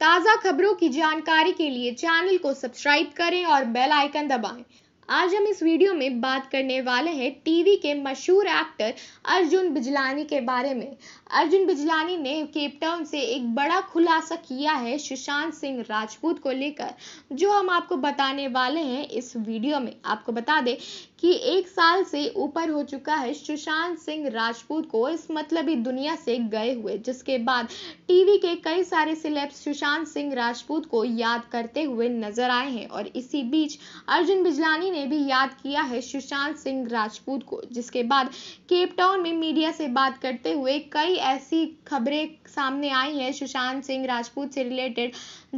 ताज़ा खबरों की जानकारी के लिए चैनल को सब्सक्राइब करें और बेल आइकन दबाएं आज हम इस वीडियो में बात करने वाले हैं टीवी के मशहूर एक्टर अर्जुन बिजलानी के बारे में अर्जुन बिजलानी ने केपटाउन से एक बड़ा खुलासा किया है सुशांत सिंह राजपूत को लेकर जो हम आपको बताने वाले हैं इस वीडियो में आपको बता दें कि एक साल से ऊपर हो चुका है सुशांत सिंह राजपूत को इस मतलबी दुनिया से गए हुए जिसके बाद टीवी के कई सारे सिलेब्स सुशांत सिंह राजपूत को याद करते हुए नजर आए हैं और इसी बीच अर्जुन बिजलानी ने ने भी याद किया है सुशांत सिंह राजपूत को जिसके बाद केपटाउन में मीडिया से बात करते हुए कई ऐसी खबरें सामने आई हैं सुशांत सिंह राजपूत से रिलेटेड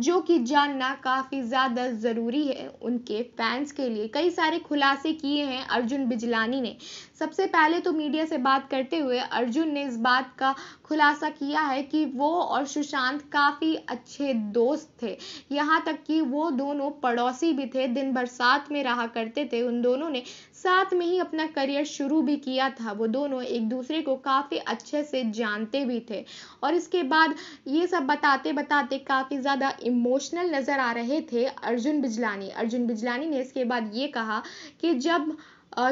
जो कि जानना काफ़ी ज़्यादा ज़रूरी है उनके फैंस के लिए कई सारे खुलासे किए हैं अर्जुन बिजलानी ने सबसे पहले तो मीडिया से बात करते हुए अर्जुन ने इस बात का खुलासा किया है कि वो और सुशांत काफ़ी अच्छे दोस्त थे यहाँ तक कि वो दोनों पड़ोसी भी थे दिन भर साथ में रहा कर करते थे उन दोनों ने साथ में ही अपना करियर शुरू भी किया था वो दोनों एक दूसरे को काफ़ी अच्छे से जानते भी थे और इसके बाद ये सब बताते बताते काफ़ी ज़्यादा इमोशनल नज़र आ रहे थे अर्जुन बिजलानी अर्जुन बिजलानी ने इसके बाद ये कहा कि जब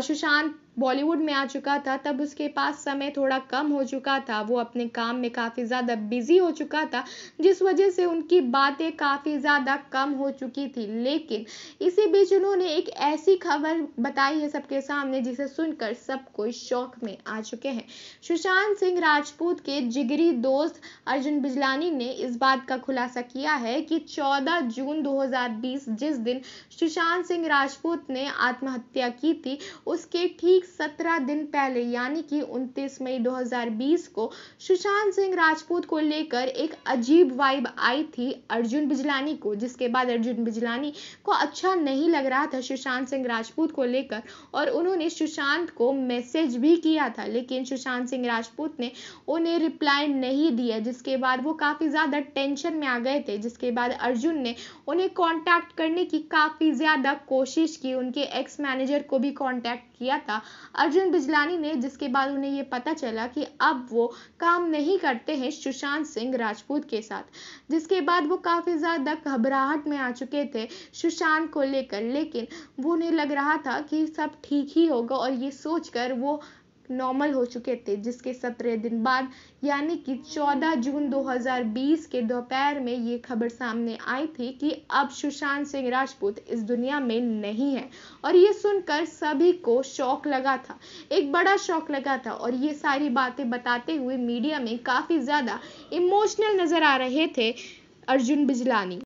सुशांत बॉलीवुड में आ चुका था तब उसके पास समय थोड़ा कम हो चुका था वो अपने काम में काफ़ी ज़्यादा बिजी हो चुका था जिस वजह से उनकी बातें काफ़ी ज़्यादा कम हो चुकी थी लेकिन इसी बीच उन्होंने एक ऐसी खबर बताई है सबके सामने जिसे सुनकर सब कोई शौक में आ चुके हैं सुशांत सिंह राजपूत के जिगरी दोस्त अर्जुन बिजलानी ने इस बात का खुलासा किया है कि चौदह जून दो जिस दिन सुशांत सिंह राजपूत ने आत्महत्या की थी उसके ठीक 17 दिन पहले यानी कि 29 मई 2020 को सुशांत सिंह राजपूत को लेकर एक अजीब वाइब आई थी अर्जुन बिजलानी को जिसके बाद अर्जुन बिजलानी को अच्छा नहीं लग रहा था सुशांत सिंह राजपूत को लेकर और उन्होंने सुशांत को मैसेज भी किया था लेकिन सुशांत सिंह राजपूत ने उन्हें रिप्लाई नहीं दिया जिसके बाद वो काफ़ी ज़्यादा टेंशन में आ गए थे जिसके बाद अर्जुन ने उन्हें कॉन्टैक्ट करने की काफ़ी ज़्यादा कोशिश की उनके एक्स मैनेजर को भी कॉन्टैक्ट किया था अर्जुन बिजलानी ने जिसके बाद उन्हें ये पता चला कि अब वो काम नहीं करते हैं सुशांत सिंह राजपूत के साथ जिसके बाद वो काफ़ी ज़्यादा घबराहट में आ चुके थे सुशांत को लेकर लेकिन वो उन्हें लग रहा था कि सब ठीक ही होगा और ये सोचकर वो नॉर्मल हो चुके थे जिसके सत्रह दिन बाद यानी कि 14 जून 2020 के दोपहर में ये खबर सामने आई थी कि अब सुशांत सिंह राजपूत इस दुनिया में नहीं है और ये सुनकर सभी को शौक लगा था एक बड़ा शौक लगा था और ये सारी बातें बताते हुए मीडिया में काफ़ी ज़्यादा इमोशनल नज़र आ रहे थे अर्जुन बिजलानी